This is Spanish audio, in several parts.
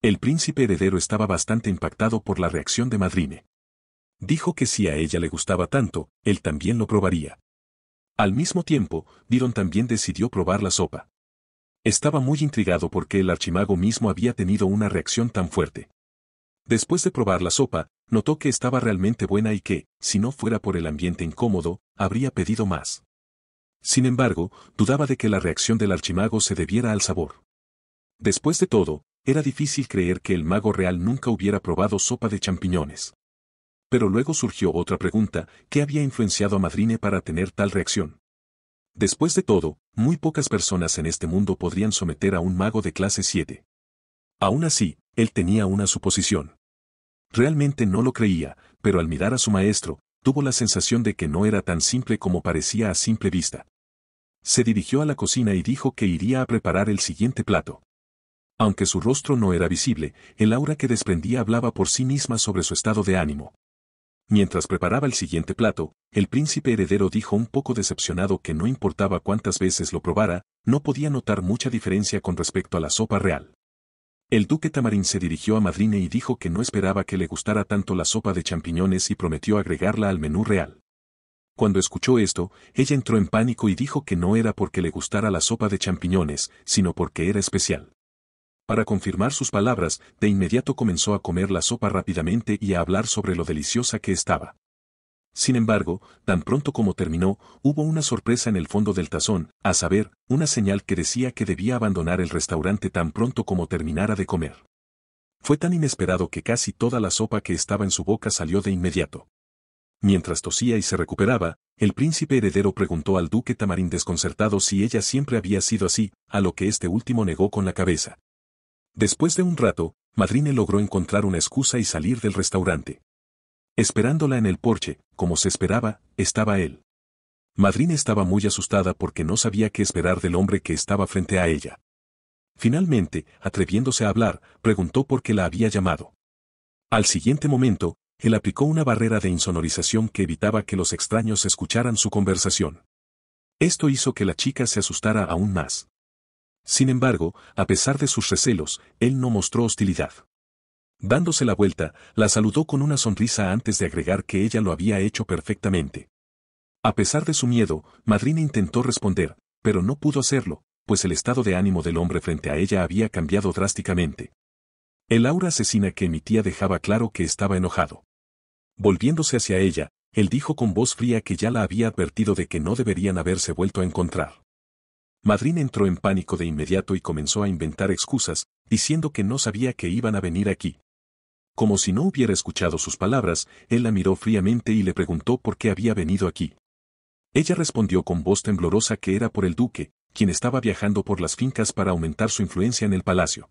El príncipe heredero estaba bastante impactado por la reacción de Madrine. Dijo que si a ella le gustaba tanto, él también lo probaría. Al mismo tiempo, Diron también decidió probar la sopa. Estaba muy intrigado porque el archimago mismo había tenido una reacción tan fuerte. Después de probar la sopa, notó que estaba realmente buena y que, si no fuera por el ambiente incómodo, habría pedido más. Sin embargo, dudaba de que la reacción del archimago se debiera al sabor. Después de todo, era difícil creer que el mago real nunca hubiera probado sopa de champiñones. Pero luego surgió otra pregunta, ¿qué había influenciado a Madrine para tener tal reacción? Después de todo, muy pocas personas en este mundo podrían someter a un mago de clase 7. Aún así, él tenía una suposición. Realmente no lo creía, pero al mirar a su maestro, tuvo la sensación de que no era tan simple como parecía a simple vista. Se dirigió a la cocina y dijo que iría a preparar el siguiente plato. Aunque su rostro no era visible, el aura que desprendía hablaba por sí misma sobre su estado de ánimo. Mientras preparaba el siguiente plato, el príncipe heredero dijo un poco decepcionado que no importaba cuántas veces lo probara, no podía notar mucha diferencia con respecto a la sopa real. El duque Tamarín se dirigió a Madrine y dijo que no esperaba que le gustara tanto la sopa de champiñones y prometió agregarla al menú real. Cuando escuchó esto, ella entró en pánico y dijo que no era porque le gustara la sopa de champiñones, sino porque era especial. Para confirmar sus palabras, de inmediato comenzó a comer la sopa rápidamente y a hablar sobre lo deliciosa que estaba. Sin embargo, tan pronto como terminó, hubo una sorpresa en el fondo del tazón, a saber, una señal que decía que debía abandonar el restaurante tan pronto como terminara de comer. Fue tan inesperado que casi toda la sopa que estaba en su boca salió de inmediato. Mientras tosía y se recuperaba, el príncipe heredero preguntó al duque Tamarín desconcertado si ella siempre había sido así, a lo que este último negó con la cabeza. Después de un rato, Madrine logró encontrar una excusa y salir del restaurante. Esperándola en el porche, como se esperaba, estaba él. Madrine estaba muy asustada porque no sabía qué esperar del hombre que estaba frente a ella. Finalmente, atreviéndose a hablar, preguntó por qué la había llamado. Al siguiente momento, él aplicó una barrera de insonorización que evitaba que los extraños escucharan su conversación. Esto hizo que la chica se asustara aún más. Sin embargo, a pesar de sus recelos, él no mostró hostilidad. Dándose la vuelta, la saludó con una sonrisa antes de agregar que ella lo había hecho perfectamente. A pesar de su miedo, Madrina intentó responder, pero no pudo hacerlo, pues el estado de ánimo del hombre frente a ella había cambiado drásticamente. El aura asesina que emitía dejaba claro que estaba enojado. Volviéndose hacia ella, él dijo con voz fría que ya la había advertido de que no deberían haberse vuelto a encontrar. Madrid entró en pánico de inmediato y comenzó a inventar excusas, diciendo que no sabía que iban a venir aquí. Como si no hubiera escuchado sus palabras, él la miró fríamente y le preguntó por qué había venido aquí. Ella respondió con voz temblorosa que era por el duque, quien estaba viajando por las fincas para aumentar su influencia en el palacio.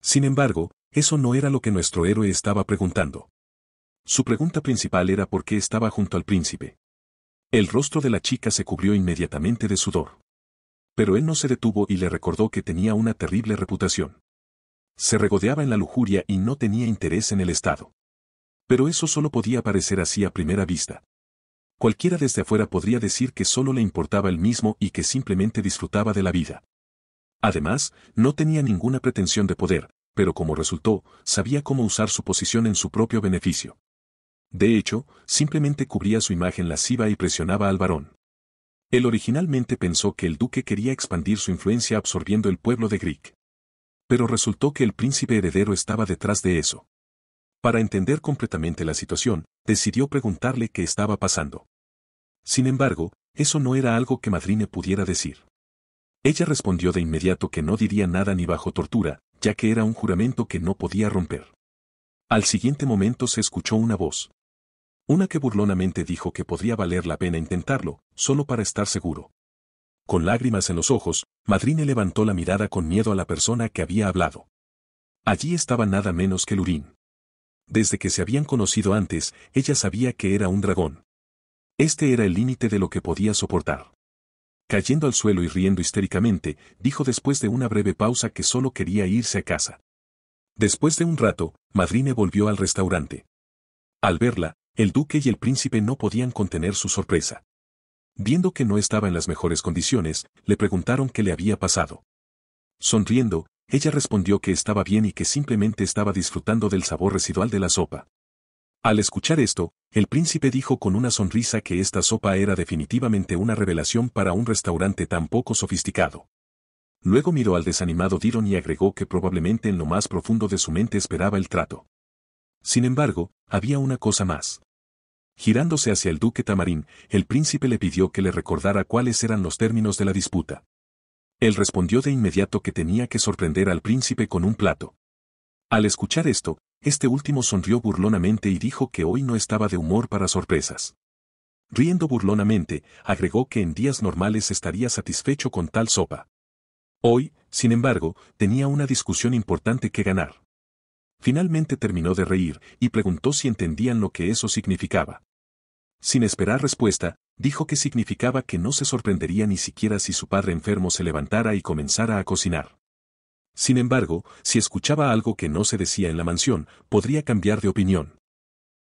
Sin embargo, eso no era lo que nuestro héroe estaba preguntando. Su pregunta principal era por qué estaba junto al príncipe. El rostro de la chica se cubrió inmediatamente de sudor. Pero él no se detuvo y le recordó que tenía una terrible reputación. Se regodeaba en la lujuria y no tenía interés en el Estado. Pero eso solo podía parecer así a primera vista. Cualquiera desde afuera podría decir que solo le importaba el mismo y que simplemente disfrutaba de la vida. Además, no tenía ninguna pretensión de poder, pero como resultó, sabía cómo usar su posición en su propio beneficio. De hecho, simplemente cubría su imagen lasciva y presionaba al varón. Él originalmente pensó que el duque quería expandir su influencia absorbiendo el pueblo de Grieg. Pero resultó que el príncipe heredero estaba detrás de eso. Para entender completamente la situación, decidió preguntarle qué estaba pasando. Sin embargo, eso no era algo que Madrine pudiera decir. Ella respondió de inmediato que no diría nada ni bajo tortura, ya que era un juramento que no podía romper. Al siguiente momento se escuchó una voz. Una que burlonamente dijo que podría valer la pena intentarlo, solo para estar seguro. Con lágrimas en los ojos, Madrine levantó la mirada con miedo a la persona que había hablado. Allí estaba nada menos que Lurín. Desde que se habían conocido antes, ella sabía que era un dragón. Este era el límite de lo que podía soportar. Cayendo al suelo y riendo histéricamente, dijo después de una breve pausa que solo quería irse a casa. Después de un rato, Madrine volvió al restaurante. Al verla, el duque y el príncipe no podían contener su sorpresa. Viendo que no estaba en las mejores condiciones, le preguntaron qué le había pasado. Sonriendo, ella respondió que estaba bien y que simplemente estaba disfrutando del sabor residual de la sopa. Al escuchar esto, el príncipe dijo con una sonrisa que esta sopa era definitivamente una revelación para un restaurante tan poco sofisticado. Luego miró al desanimado Diron y agregó que probablemente en lo más profundo de su mente esperaba el trato. Sin embargo, había una cosa más. Girándose hacia el duque Tamarín, el príncipe le pidió que le recordara cuáles eran los términos de la disputa. Él respondió de inmediato que tenía que sorprender al príncipe con un plato. Al escuchar esto, este último sonrió burlonamente y dijo que hoy no estaba de humor para sorpresas. Riendo burlonamente, agregó que en días normales estaría satisfecho con tal sopa. Hoy, sin embargo, tenía una discusión importante que ganar. Finalmente terminó de reír y preguntó si entendían lo que eso significaba. Sin esperar respuesta, dijo que significaba que no se sorprendería ni siquiera si su padre enfermo se levantara y comenzara a cocinar. Sin embargo, si escuchaba algo que no se decía en la mansión, podría cambiar de opinión.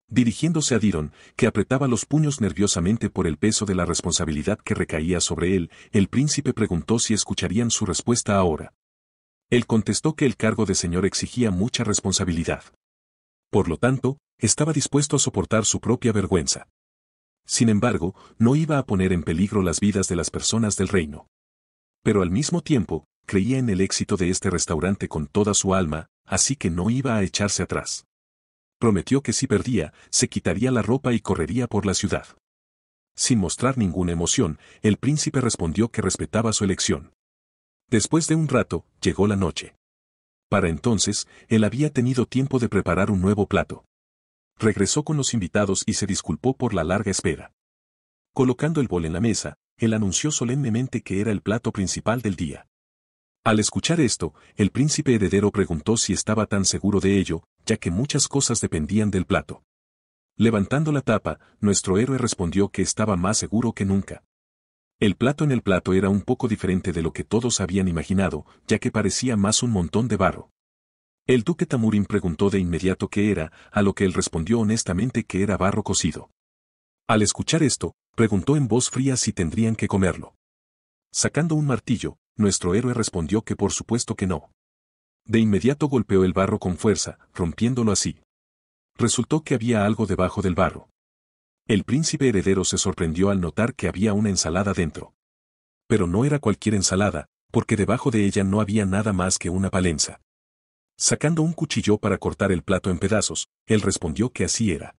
Dirigiéndose a Diron, que apretaba los puños nerviosamente por el peso de la responsabilidad que recaía sobre él, el príncipe preguntó si escucharían su respuesta ahora. Él contestó que el cargo de señor exigía mucha responsabilidad. Por lo tanto, estaba dispuesto a soportar su propia vergüenza. Sin embargo, no iba a poner en peligro las vidas de las personas del reino. Pero al mismo tiempo, creía en el éxito de este restaurante con toda su alma, así que no iba a echarse atrás. Prometió que si perdía, se quitaría la ropa y correría por la ciudad. Sin mostrar ninguna emoción, el príncipe respondió que respetaba su elección. Después de un rato, llegó la noche. Para entonces, él había tenido tiempo de preparar un nuevo plato. Regresó con los invitados y se disculpó por la larga espera. Colocando el bol en la mesa, él anunció solemnemente que era el plato principal del día. Al escuchar esto, el príncipe heredero preguntó si estaba tan seguro de ello, ya que muchas cosas dependían del plato. Levantando la tapa, nuestro héroe respondió que estaba más seguro que nunca. El plato en el plato era un poco diferente de lo que todos habían imaginado, ya que parecía más un montón de barro. El duque Tamurín preguntó de inmediato qué era, a lo que él respondió honestamente que era barro cocido. Al escuchar esto, preguntó en voz fría si tendrían que comerlo. Sacando un martillo, nuestro héroe respondió que por supuesto que no. De inmediato golpeó el barro con fuerza, rompiéndolo así. Resultó que había algo debajo del barro. El príncipe heredero se sorprendió al notar que había una ensalada dentro. Pero no era cualquier ensalada, porque debajo de ella no había nada más que una palenza. Sacando un cuchillo para cortar el plato en pedazos, él respondió que así era.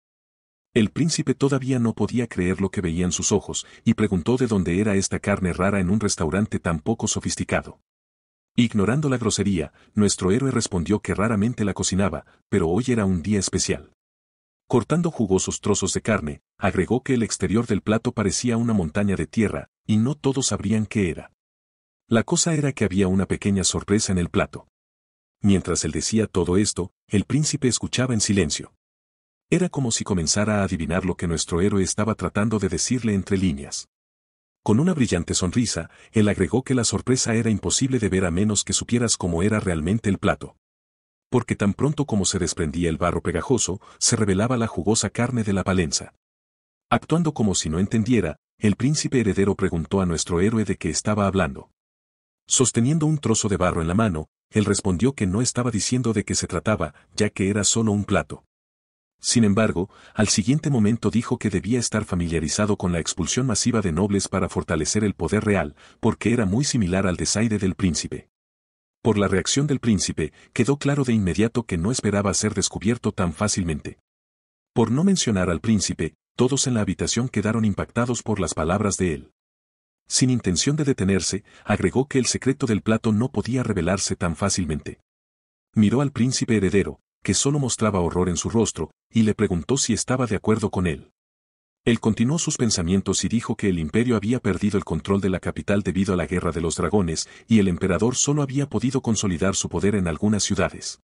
El príncipe todavía no podía creer lo que veía en sus ojos y preguntó de dónde era esta carne rara en un restaurante tan poco sofisticado. Ignorando la grosería, nuestro héroe respondió que raramente la cocinaba, pero hoy era un día especial. Cortando jugosos trozos de carne, agregó que el exterior del plato parecía una montaña de tierra, y no todos sabrían qué era. La cosa era que había una pequeña sorpresa en el plato. Mientras él decía todo esto, el príncipe escuchaba en silencio. Era como si comenzara a adivinar lo que nuestro héroe estaba tratando de decirle entre líneas. Con una brillante sonrisa, él agregó que la sorpresa era imposible de ver a menos que supieras cómo era realmente el plato porque tan pronto como se desprendía el barro pegajoso, se revelaba la jugosa carne de la palenza. Actuando como si no entendiera, el príncipe heredero preguntó a nuestro héroe de qué estaba hablando. Sosteniendo un trozo de barro en la mano, él respondió que no estaba diciendo de qué se trataba, ya que era solo un plato. Sin embargo, al siguiente momento dijo que debía estar familiarizado con la expulsión masiva de nobles para fortalecer el poder real, porque era muy similar al desaire del príncipe. Por la reacción del príncipe, quedó claro de inmediato que no esperaba ser descubierto tan fácilmente. Por no mencionar al príncipe, todos en la habitación quedaron impactados por las palabras de él. Sin intención de detenerse, agregó que el secreto del plato no podía revelarse tan fácilmente. Miró al príncipe heredero, que solo mostraba horror en su rostro, y le preguntó si estaba de acuerdo con él. Él continuó sus pensamientos y dijo que el imperio había perdido el control de la capital debido a la guerra de los dragones y el emperador solo había podido consolidar su poder en algunas ciudades.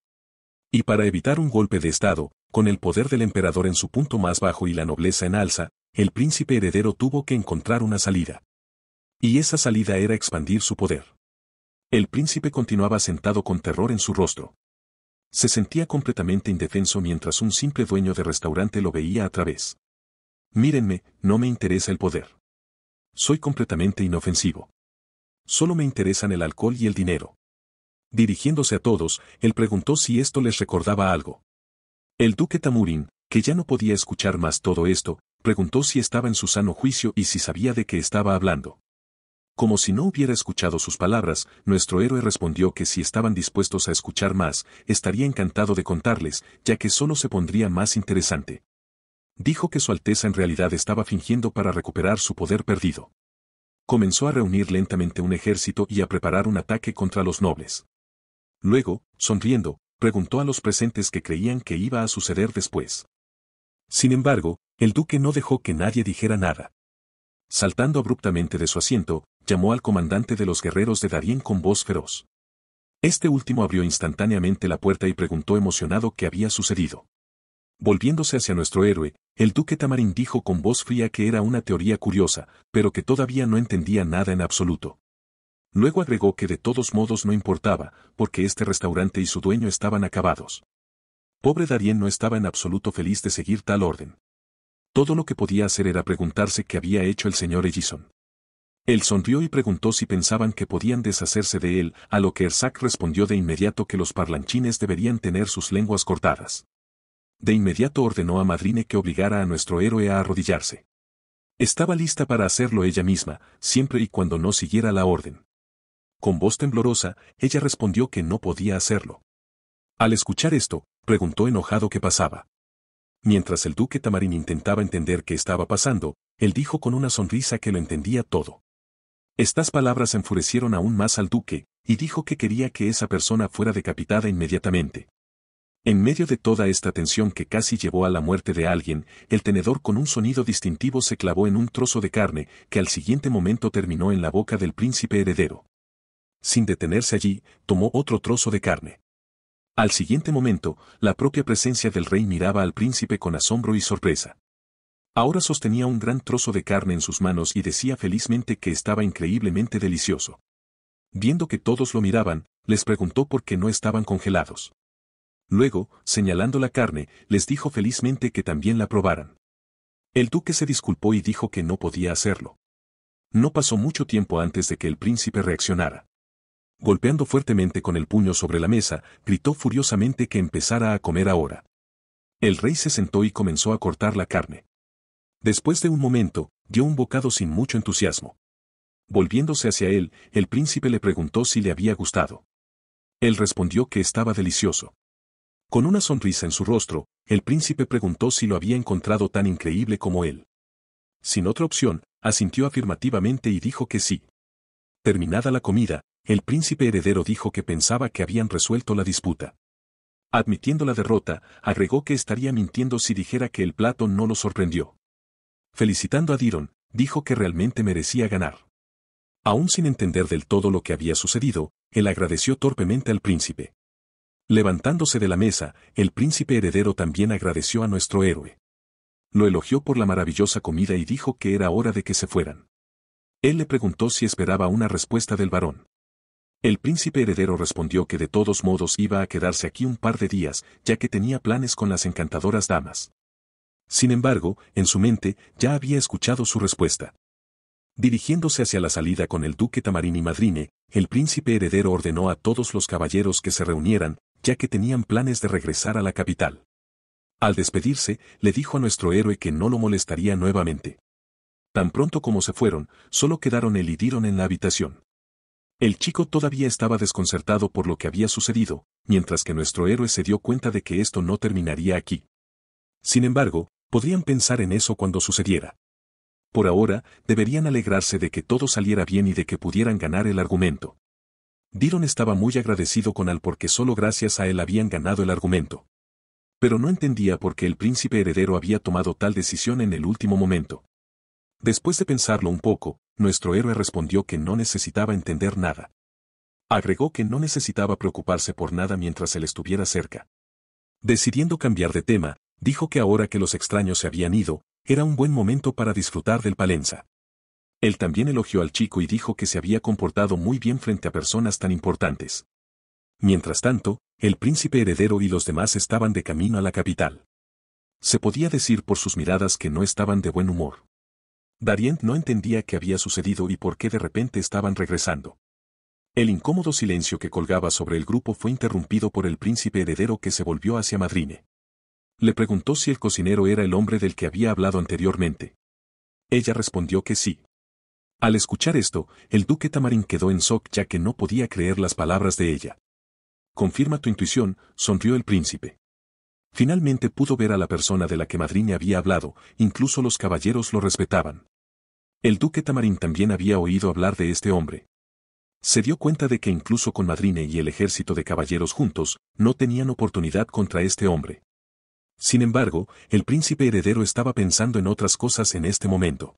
Y para evitar un golpe de estado, con el poder del emperador en su punto más bajo y la nobleza en alza, el príncipe heredero tuvo que encontrar una salida. Y esa salida era expandir su poder. El príncipe continuaba sentado con terror en su rostro. Se sentía completamente indefenso mientras un simple dueño de restaurante lo veía a través. Mírenme, no me interesa el poder. Soy completamente inofensivo. Solo me interesan el alcohol y el dinero. Dirigiéndose a todos, él preguntó si esto les recordaba algo. El duque Tamurín, que ya no podía escuchar más todo esto, preguntó si estaba en su sano juicio y si sabía de qué estaba hablando. Como si no hubiera escuchado sus palabras, nuestro héroe respondió que si estaban dispuestos a escuchar más, estaría encantado de contarles, ya que solo se pondría más interesante dijo que Su Alteza en realidad estaba fingiendo para recuperar su poder perdido. Comenzó a reunir lentamente un ejército y a preparar un ataque contra los nobles. Luego, sonriendo, preguntó a los presentes qué creían que iba a suceder después. Sin embargo, el duque no dejó que nadie dijera nada. Saltando abruptamente de su asiento, llamó al comandante de los guerreros de Darien con voz feroz. Este último abrió instantáneamente la puerta y preguntó emocionado qué había sucedido. Volviéndose hacia nuestro héroe, el duque Tamarín dijo con voz fría que era una teoría curiosa, pero que todavía no entendía nada en absoluto. Luego agregó que de todos modos no importaba, porque este restaurante y su dueño estaban acabados. Pobre Darien no estaba en absoluto feliz de seguir tal orden. Todo lo que podía hacer era preguntarse qué había hecho el señor Ellison. Él sonrió y preguntó si pensaban que podían deshacerse de él, a lo que Erzak respondió de inmediato que los parlanchines deberían tener sus lenguas cortadas. De inmediato ordenó a Madrine que obligara a nuestro héroe a arrodillarse. Estaba lista para hacerlo ella misma, siempre y cuando no siguiera la orden. Con voz temblorosa, ella respondió que no podía hacerlo. Al escuchar esto, preguntó enojado qué pasaba. Mientras el duque Tamarín intentaba entender qué estaba pasando, él dijo con una sonrisa que lo entendía todo. Estas palabras enfurecieron aún más al duque, y dijo que quería que esa persona fuera decapitada inmediatamente. En medio de toda esta tensión que casi llevó a la muerte de alguien, el tenedor con un sonido distintivo se clavó en un trozo de carne que al siguiente momento terminó en la boca del príncipe heredero. Sin detenerse allí, tomó otro trozo de carne. Al siguiente momento, la propia presencia del rey miraba al príncipe con asombro y sorpresa. Ahora sostenía un gran trozo de carne en sus manos y decía felizmente que estaba increíblemente delicioso. Viendo que todos lo miraban, les preguntó por qué no estaban congelados. Luego, señalando la carne, les dijo felizmente que también la probaran. El duque se disculpó y dijo que no podía hacerlo. No pasó mucho tiempo antes de que el príncipe reaccionara. Golpeando fuertemente con el puño sobre la mesa, gritó furiosamente que empezara a comer ahora. El rey se sentó y comenzó a cortar la carne. Después de un momento, dio un bocado sin mucho entusiasmo. Volviéndose hacia él, el príncipe le preguntó si le había gustado. Él respondió que estaba delicioso. Con una sonrisa en su rostro, el príncipe preguntó si lo había encontrado tan increíble como él. Sin otra opción, asintió afirmativamente y dijo que sí. Terminada la comida, el príncipe heredero dijo que pensaba que habían resuelto la disputa. Admitiendo la derrota, agregó que estaría mintiendo si dijera que el plato no lo sorprendió. Felicitando a Diron, dijo que realmente merecía ganar. Aún sin entender del todo lo que había sucedido, él agradeció torpemente al príncipe. Levantándose de la mesa, el príncipe heredero también agradeció a nuestro héroe. Lo elogió por la maravillosa comida y dijo que era hora de que se fueran. Él le preguntó si esperaba una respuesta del varón. El príncipe heredero respondió que de todos modos iba a quedarse aquí un par de días, ya que tenía planes con las encantadoras damas. Sin embargo, en su mente, ya había escuchado su respuesta. Dirigiéndose hacia la salida con el duque Tamarín y Madrine, el príncipe heredero ordenó a todos los caballeros que se reunieran, ya que tenían planes de regresar a la capital. Al despedirse, le dijo a nuestro héroe que no lo molestaría nuevamente. Tan pronto como se fueron, solo quedaron él y Diron en la habitación. El chico todavía estaba desconcertado por lo que había sucedido, mientras que nuestro héroe se dio cuenta de que esto no terminaría aquí. Sin embargo, podrían pensar en eso cuando sucediera. Por ahora, deberían alegrarse de que todo saliera bien y de que pudieran ganar el argumento. Diron estaba muy agradecido con Al porque solo gracias a él habían ganado el argumento. Pero no entendía por qué el príncipe heredero había tomado tal decisión en el último momento. Después de pensarlo un poco, nuestro héroe respondió que no necesitaba entender nada. Agregó que no necesitaba preocuparse por nada mientras él estuviera cerca. Decidiendo cambiar de tema, dijo que ahora que los extraños se habían ido, era un buen momento para disfrutar del Palenza. Él también elogió al chico y dijo que se había comportado muy bien frente a personas tan importantes. Mientras tanto, el príncipe heredero y los demás estaban de camino a la capital. Se podía decir por sus miradas que no estaban de buen humor. Darient no entendía qué había sucedido y por qué de repente estaban regresando. El incómodo silencio que colgaba sobre el grupo fue interrumpido por el príncipe heredero que se volvió hacia Madrine. Le preguntó si el cocinero era el hombre del que había hablado anteriormente. Ella respondió que sí. Al escuchar esto, el duque Tamarín quedó en shock ya que no podía creer las palabras de ella. Confirma tu intuición, sonrió el príncipe. Finalmente pudo ver a la persona de la que Madrine había hablado, incluso los caballeros lo respetaban. El duque Tamarín también había oído hablar de este hombre. Se dio cuenta de que incluso con Madrine y el ejército de caballeros juntos, no tenían oportunidad contra este hombre. Sin embargo, el príncipe heredero estaba pensando en otras cosas en este momento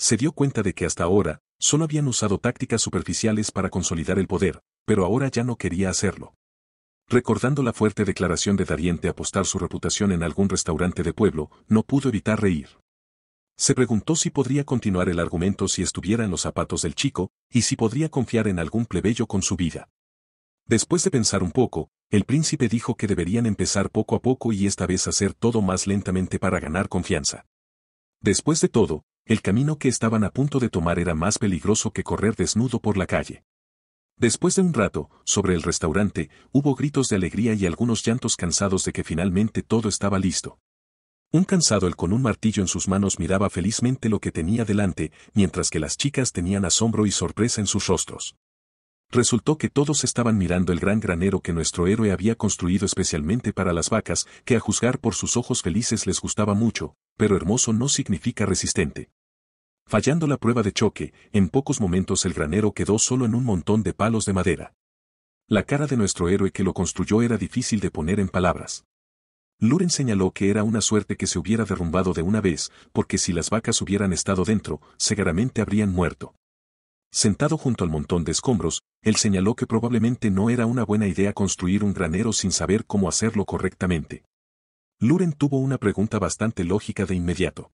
se dio cuenta de que hasta ahora, solo habían usado tácticas superficiales para consolidar el poder, pero ahora ya no quería hacerlo. Recordando la fuerte declaración de Dariente apostar su reputación en algún restaurante de pueblo, no pudo evitar reír. Se preguntó si podría continuar el argumento si estuviera en los zapatos del chico, y si podría confiar en algún plebeyo con su vida. Después de pensar un poco, el príncipe dijo que deberían empezar poco a poco y esta vez hacer todo más lentamente para ganar confianza. Después de todo, el camino que estaban a punto de tomar era más peligroso que correr desnudo por la calle. Después de un rato, sobre el restaurante, hubo gritos de alegría y algunos llantos cansados de que finalmente todo estaba listo. Un cansado el con un martillo en sus manos miraba felizmente lo que tenía delante, mientras que las chicas tenían asombro y sorpresa en sus rostros. Resultó que todos estaban mirando el gran granero que nuestro héroe había construido especialmente para las vacas, que a juzgar por sus ojos felices les gustaba mucho, pero hermoso no significa resistente. Fallando la prueba de choque, en pocos momentos el granero quedó solo en un montón de palos de madera. La cara de nuestro héroe que lo construyó era difícil de poner en palabras. Luren señaló que era una suerte que se hubiera derrumbado de una vez, porque si las vacas hubieran estado dentro, seguramente habrían muerto. Sentado junto al montón de escombros, él señaló que probablemente no era una buena idea construir un granero sin saber cómo hacerlo correctamente. Luren tuvo una pregunta bastante lógica de inmediato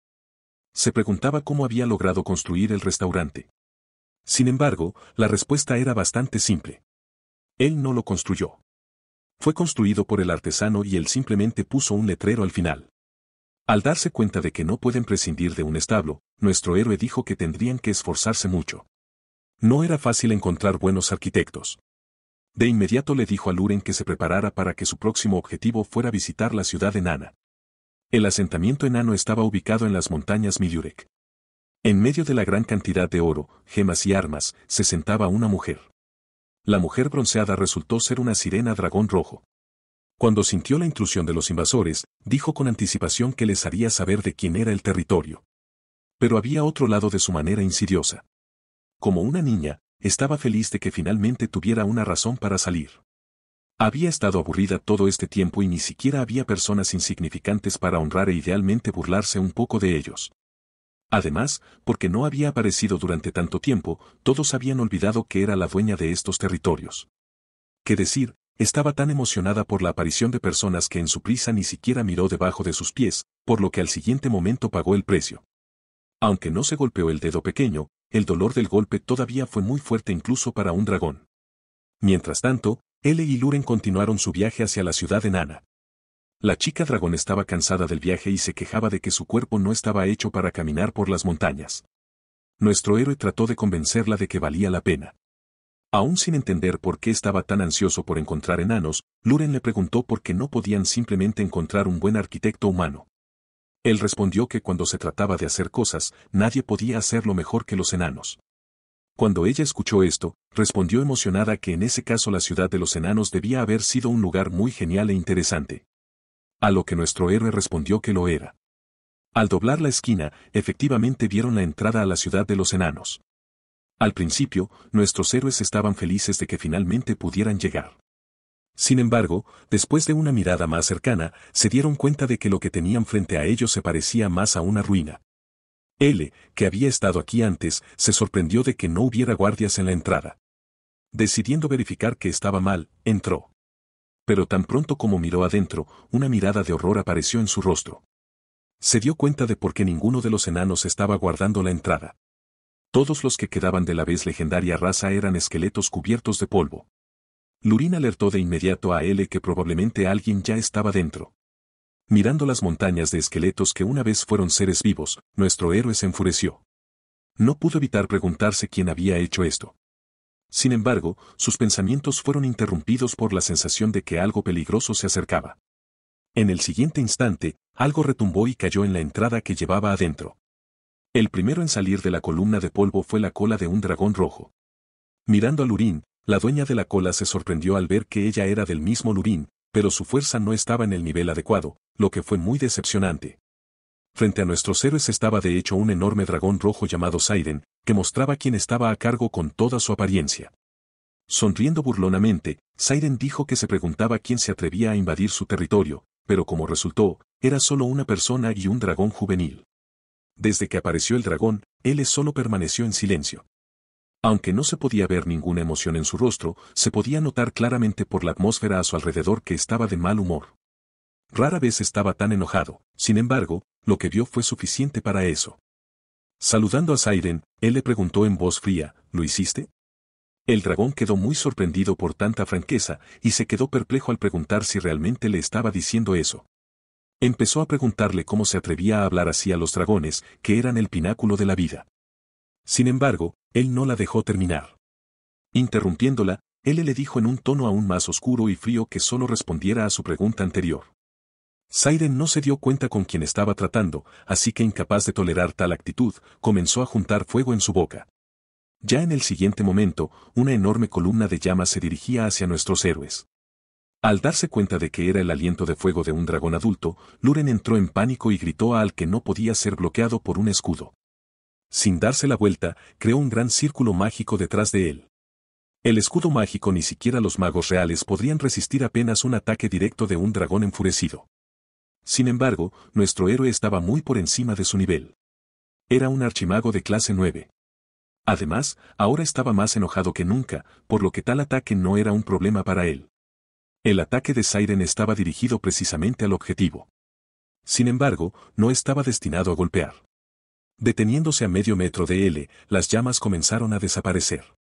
se preguntaba cómo había logrado construir el restaurante. Sin embargo, la respuesta era bastante simple. Él no lo construyó. Fue construido por el artesano y él simplemente puso un letrero al final. Al darse cuenta de que no pueden prescindir de un establo, nuestro héroe dijo que tendrían que esforzarse mucho. No era fácil encontrar buenos arquitectos. De inmediato le dijo a Luren que se preparara para que su próximo objetivo fuera visitar la ciudad Nana. El asentamiento enano estaba ubicado en las montañas Milyurek. En medio de la gran cantidad de oro, gemas y armas, se sentaba una mujer. La mujer bronceada resultó ser una sirena dragón rojo. Cuando sintió la intrusión de los invasores, dijo con anticipación que les haría saber de quién era el territorio. Pero había otro lado de su manera insidiosa. Como una niña, estaba feliz de que finalmente tuviera una razón para salir. Había estado aburrida todo este tiempo y ni siquiera había personas insignificantes para honrar e idealmente burlarse un poco de ellos. Además, porque no había aparecido durante tanto tiempo, todos habían olvidado que era la dueña de estos territorios. Qué decir, estaba tan emocionada por la aparición de personas que en su prisa ni siquiera miró debajo de sus pies, por lo que al siguiente momento pagó el precio. Aunque no se golpeó el dedo pequeño, el dolor del golpe todavía fue muy fuerte incluso para un dragón. Mientras tanto, L y Luren continuaron su viaje hacia la ciudad enana. La chica dragón estaba cansada del viaje y se quejaba de que su cuerpo no estaba hecho para caminar por las montañas. Nuestro héroe trató de convencerla de que valía la pena. Aún sin entender por qué estaba tan ansioso por encontrar enanos, Luren le preguntó por qué no podían simplemente encontrar un buen arquitecto humano. Él respondió que cuando se trataba de hacer cosas, nadie podía hacerlo mejor que los enanos. Cuando ella escuchó esto, respondió emocionada que en ese caso la ciudad de los enanos debía haber sido un lugar muy genial e interesante. A lo que nuestro héroe respondió que lo era. Al doblar la esquina, efectivamente vieron la entrada a la ciudad de los enanos. Al principio, nuestros héroes estaban felices de que finalmente pudieran llegar. Sin embargo, después de una mirada más cercana, se dieron cuenta de que lo que tenían frente a ellos se parecía más a una ruina, L, que había estado aquí antes, se sorprendió de que no hubiera guardias en la entrada. Decidiendo verificar que estaba mal, entró. Pero tan pronto como miró adentro, una mirada de horror apareció en su rostro. Se dio cuenta de por qué ninguno de los enanos estaba guardando la entrada. Todos los que quedaban de la vez legendaria raza eran esqueletos cubiertos de polvo. Lurin alertó de inmediato a L que probablemente alguien ya estaba dentro. Mirando las montañas de esqueletos que una vez fueron seres vivos, nuestro héroe se enfureció. No pudo evitar preguntarse quién había hecho esto. Sin embargo, sus pensamientos fueron interrumpidos por la sensación de que algo peligroso se acercaba. En el siguiente instante, algo retumbó y cayó en la entrada que llevaba adentro. El primero en salir de la columna de polvo fue la cola de un dragón rojo. Mirando a Lurín, la dueña de la cola se sorprendió al ver que ella era del mismo Lurín, pero su fuerza no estaba en el nivel adecuado, lo que fue muy decepcionante. Frente a nuestros héroes estaba de hecho un enorme dragón rojo llamado Siren, que mostraba quién estaba a cargo con toda su apariencia. Sonriendo burlonamente, Siren dijo que se preguntaba quién se atrevía a invadir su territorio, pero como resultó, era solo una persona y un dragón juvenil. Desde que apareció el dragón, él solo permaneció en silencio. Aunque no se podía ver ninguna emoción en su rostro, se podía notar claramente por la atmósfera a su alrededor que estaba de mal humor. Rara vez estaba tan enojado, sin embargo, lo que vio fue suficiente para eso. Saludando a Siren, él le preguntó en voz fría, ¿lo hiciste? El dragón quedó muy sorprendido por tanta franqueza y se quedó perplejo al preguntar si realmente le estaba diciendo eso. Empezó a preguntarle cómo se atrevía a hablar así a los dragones, que eran el pináculo de la vida. Sin embargo, él no la dejó terminar. Interrumpiéndola, él le dijo en un tono aún más oscuro y frío que solo respondiera a su pregunta anterior. Siren no se dio cuenta con quien estaba tratando, así que incapaz de tolerar tal actitud, comenzó a juntar fuego en su boca. Ya en el siguiente momento, una enorme columna de llamas se dirigía hacia nuestros héroes. Al darse cuenta de que era el aliento de fuego de un dragón adulto, Luren entró en pánico y gritó al que no podía ser bloqueado por un escudo. Sin darse la vuelta, creó un gran círculo mágico detrás de él. El escudo mágico ni siquiera los magos reales podrían resistir apenas un ataque directo de un dragón enfurecido. Sin embargo, nuestro héroe estaba muy por encima de su nivel. Era un archimago de clase 9. Además, ahora estaba más enojado que nunca, por lo que tal ataque no era un problema para él. El ataque de Siren estaba dirigido precisamente al objetivo. Sin embargo, no estaba destinado a golpear. Deteniéndose a medio metro de él, las llamas comenzaron a desaparecer.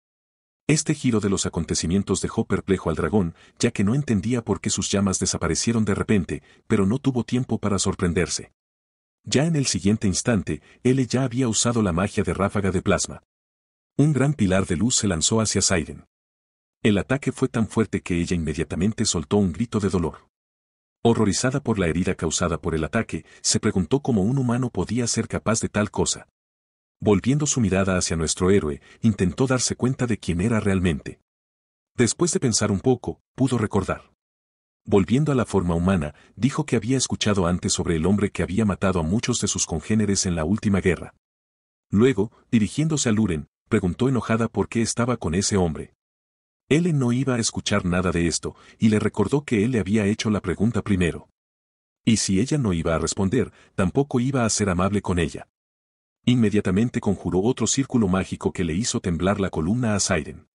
Este giro de los acontecimientos dejó perplejo al dragón, ya que no entendía por qué sus llamas desaparecieron de repente, pero no tuvo tiempo para sorprenderse. Ya en el siguiente instante, él ya había usado la magia de ráfaga de plasma. Un gran pilar de luz se lanzó hacia Siren. El ataque fue tan fuerte que ella inmediatamente soltó un grito de dolor. Horrorizada por la herida causada por el ataque, se preguntó cómo un humano podía ser capaz de tal cosa. Volviendo su mirada hacia nuestro héroe, intentó darse cuenta de quién era realmente. Después de pensar un poco, pudo recordar. Volviendo a la forma humana, dijo que había escuchado antes sobre el hombre que había matado a muchos de sus congéneres en la última guerra. Luego, dirigiéndose a Luren, preguntó enojada por qué estaba con ese hombre. Ellen no iba a escuchar nada de esto, y le recordó que él le había hecho la pregunta primero. Y si ella no iba a responder, tampoco iba a ser amable con ella. Inmediatamente conjuró otro círculo mágico que le hizo temblar la columna a Siren.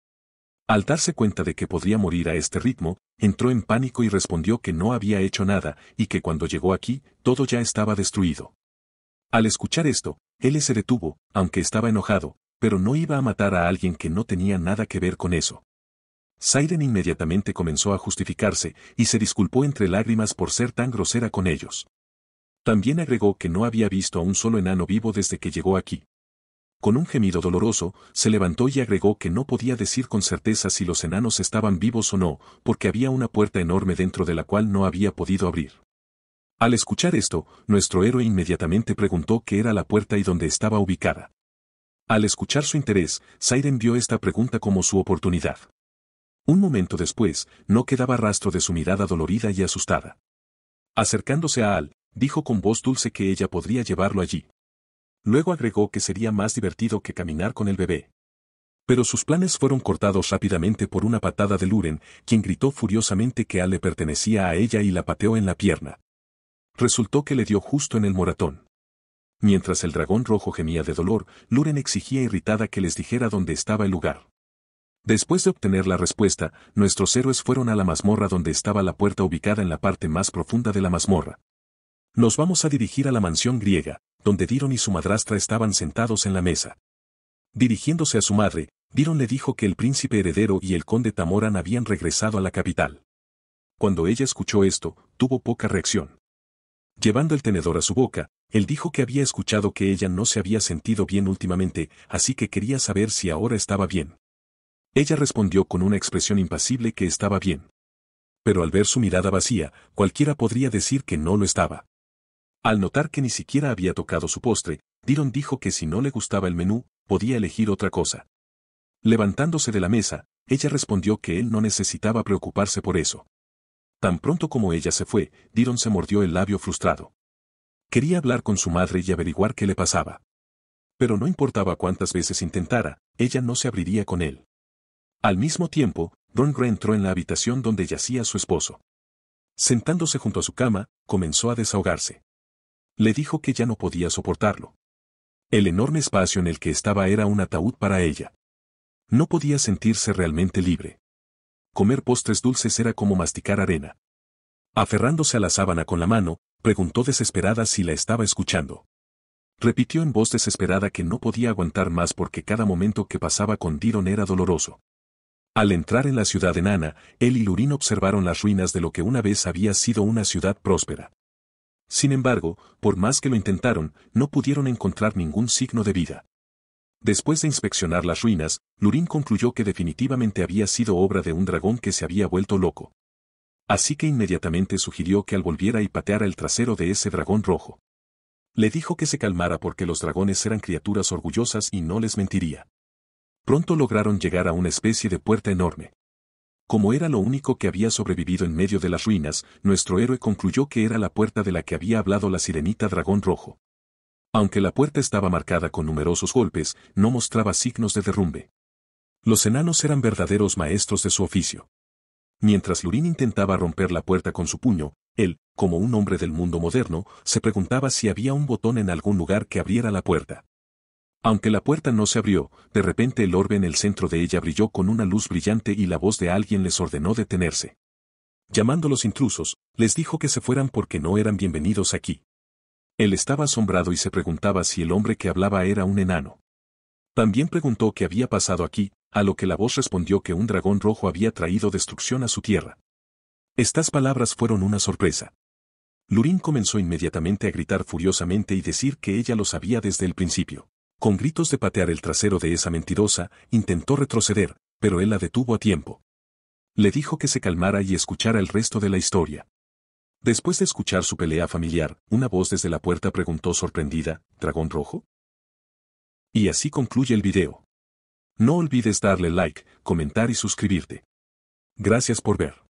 Al darse cuenta de que podría morir a este ritmo, entró en pánico y respondió que no había hecho nada y que cuando llegó aquí, todo ya estaba destruido. Al escuchar esto, él se detuvo, aunque estaba enojado, pero no iba a matar a alguien que no tenía nada que ver con eso. Siren inmediatamente comenzó a justificarse y se disculpó entre lágrimas por ser tan grosera con ellos. También agregó que no había visto a un solo enano vivo desde que llegó aquí. Con un gemido doloroso, se levantó y agregó que no podía decir con certeza si los enanos estaban vivos o no, porque había una puerta enorme dentro de la cual no había podido abrir. Al escuchar esto, nuestro héroe inmediatamente preguntó qué era la puerta y dónde estaba ubicada. Al escuchar su interés, Siren vio esta pregunta como su oportunidad. Un momento después, no quedaba rastro de su mirada dolorida y asustada. Acercándose a Al, Dijo con voz dulce que ella podría llevarlo allí. Luego agregó que sería más divertido que caminar con el bebé. Pero sus planes fueron cortados rápidamente por una patada de Luren, quien gritó furiosamente que Ale le pertenecía a ella y la pateó en la pierna. Resultó que le dio justo en el moratón. Mientras el dragón rojo gemía de dolor, Luren exigía irritada que les dijera dónde estaba el lugar. Después de obtener la respuesta, nuestros héroes fueron a la mazmorra donde estaba la puerta ubicada en la parte más profunda de la mazmorra. Nos vamos a dirigir a la mansión griega, donde Diron y su madrastra estaban sentados en la mesa. Dirigiéndose a su madre, Diron le dijo que el príncipe heredero y el conde Tamoran habían regresado a la capital. Cuando ella escuchó esto, tuvo poca reacción. Llevando el tenedor a su boca, él dijo que había escuchado que ella no se había sentido bien últimamente, así que quería saber si ahora estaba bien. Ella respondió con una expresión impasible que estaba bien. Pero al ver su mirada vacía, cualquiera podría decir que no lo estaba. Al notar que ni siquiera había tocado su postre, Diron dijo que si no le gustaba el menú, podía elegir otra cosa. Levantándose de la mesa, ella respondió que él no necesitaba preocuparse por eso. Tan pronto como ella se fue, Diron se mordió el labio frustrado. Quería hablar con su madre y averiguar qué le pasaba. Pero no importaba cuántas veces intentara, ella no se abriría con él. Al mismo tiempo, Ron entró en la habitación donde yacía su esposo. Sentándose junto a su cama, comenzó a desahogarse le dijo que ya no podía soportarlo. El enorme espacio en el que estaba era un ataúd para ella. No podía sentirse realmente libre. Comer postres dulces era como masticar arena. Aferrándose a la sábana con la mano, preguntó desesperada si la estaba escuchando. Repitió en voz desesperada que no podía aguantar más porque cada momento que pasaba con Diron era doloroso. Al entrar en la ciudad enana, él y Lurín observaron las ruinas de lo que una vez había sido una ciudad próspera. Sin embargo, por más que lo intentaron, no pudieron encontrar ningún signo de vida. Después de inspeccionar las ruinas, Lurín concluyó que definitivamente había sido obra de un dragón que se había vuelto loco. Así que inmediatamente sugirió que al volviera y pateara el trasero de ese dragón rojo. Le dijo que se calmara porque los dragones eran criaturas orgullosas y no les mentiría. Pronto lograron llegar a una especie de puerta enorme. Como era lo único que había sobrevivido en medio de las ruinas, nuestro héroe concluyó que era la puerta de la que había hablado la sirenita dragón rojo. Aunque la puerta estaba marcada con numerosos golpes, no mostraba signos de derrumbe. Los enanos eran verdaderos maestros de su oficio. Mientras Lurín intentaba romper la puerta con su puño, él, como un hombre del mundo moderno, se preguntaba si había un botón en algún lugar que abriera la puerta. Aunque la puerta no se abrió, de repente el orbe en el centro de ella brilló con una luz brillante y la voz de alguien les ordenó detenerse. Llamando a los intrusos, les dijo que se fueran porque no eran bienvenidos aquí. Él estaba asombrado y se preguntaba si el hombre que hablaba era un enano. También preguntó qué había pasado aquí, a lo que la voz respondió que un dragón rojo había traído destrucción a su tierra. Estas palabras fueron una sorpresa. Lurín comenzó inmediatamente a gritar furiosamente y decir que ella lo sabía desde el principio con gritos de patear el trasero de esa mentirosa, intentó retroceder, pero él la detuvo a tiempo. Le dijo que se calmara y escuchara el resto de la historia. Después de escuchar su pelea familiar, una voz desde la puerta preguntó sorprendida, ¿Dragón rojo? Y así concluye el video. No olvides darle like, comentar y suscribirte. Gracias por ver.